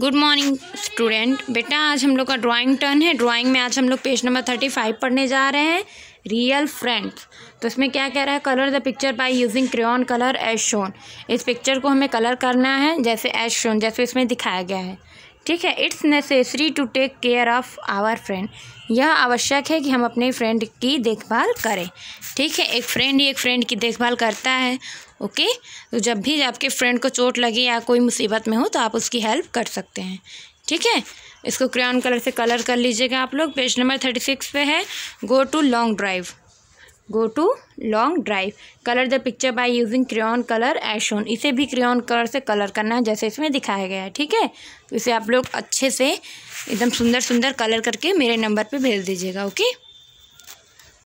good morning student बेटा आज हम लोग का ड्राइंग टर्न है ड्राइंग में आज हम लोग पेज नंबर थर्टी फाइव पढ़ने जा रहे हैं रियल फ्रेंड्स तो इसमें क्या कह रहा है colour the picture by using crayon colour as shown इस पिक्चर को हमें कलर करना है जैसे एज शोन जैसे इसमें दिखाया गया है ठीक है it's necessary to take care of our friend यह आवश्यक है कि हम अपने फ्रेंड की देखभाल करें ठीक है एक फ्रेंड ही एक फ्रेंड की देखभाल करता है ओके तो जब भी आपके फ्रेंड को चोट लगे या कोई मुसीबत में हो तो आप उसकी हेल्प कर सकते हैं ठीक है इसको क्रेन कलर से कलर कर लीजिएगा आप लोग पेज नंबर थर्टी सिक्स पे है go to long drive go to long drive colour the picture by using crayon colour as shown इसे भी क्रियॉन कलर से कलर करना है जैसे इसमें दिखाया गया है ठीक है तो इसे आप लोग अच्छे से एकदम सुंदर सुंदर कलर करके मेरे नंबर पे भेज दीजिएगा ओके